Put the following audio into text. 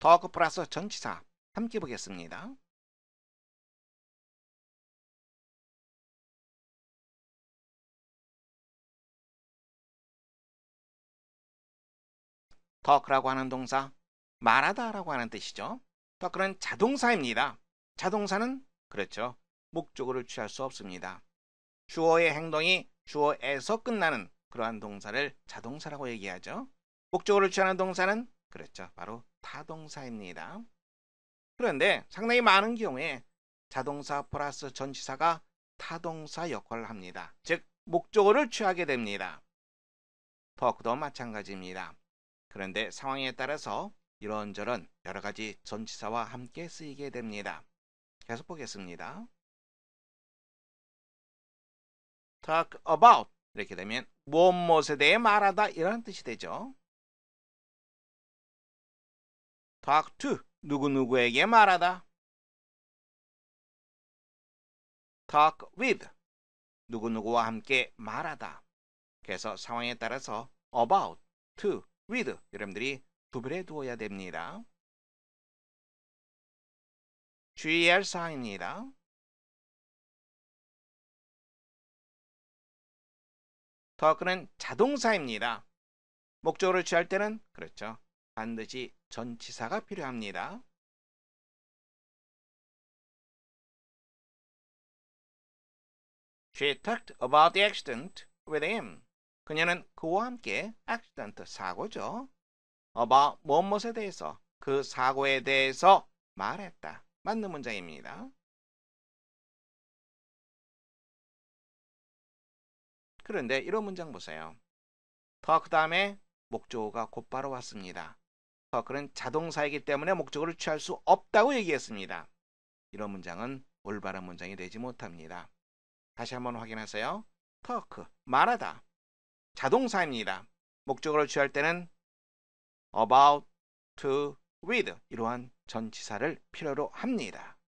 더그 플러스 전치사 함께 보겠습니다. t 크라고 하는 동사 말하다라고 하는 뜻이죠. t 크는 자동사입니다. 자동사는 그렇죠. 목적어를 취할 수 없습니다. 주어의 행동이 주어에서 끝나는 그러한 동사를 자동사라고 얘기하죠. 목적어를 취하는 동사는 그렇죠. 바로 타동사입니다. 그런데 상당히 많은 경우에 자동사 플러스 전치사가 타동사 역할을 합니다. 즉 목적어를 취하게 됩니다. 버크도 마찬가지입니다. 그런데 상황에 따라서 이런저런 여러가지 전치사와 함께 쓰이게 됩니다. 계속 보겠습니다. talk about 이렇게 되면 무엇무엇에 대해 말하다 이런 뜻이 되죠. talk to 누구누구에게 말하다 talk with 누구누구와 함께 말하다 그래서 상황에 따라서 about, to, with 여러분들이 구별해 두어야 됩니다. 주의할 사항입니다. talk는 자동사입니다. 목적어를 취할 때는 그렇죠. 반드시 전치사가 필요합니다. She talked about the accident with him. 그녀는 그와 함께 accident 사고죠. about 무엇에 대해서 그 사고에 대해서 말했다. 맞는 문장입니다. 그런데 이런 문장 보세요. t a 그 다음에 목조가 곧바로 왔습니다. 그는 자동사이기 때문에 목적어를 취할 수 없다고 얘기했습니다. 이런 문장은 올바른 문장이 되지 못합니다. 다시 한번 확인하세요. t 크 말하다. 자동사입니다. 목적어를 취할 때는 about, to, with 이러한 전치사를 필요로 합니다.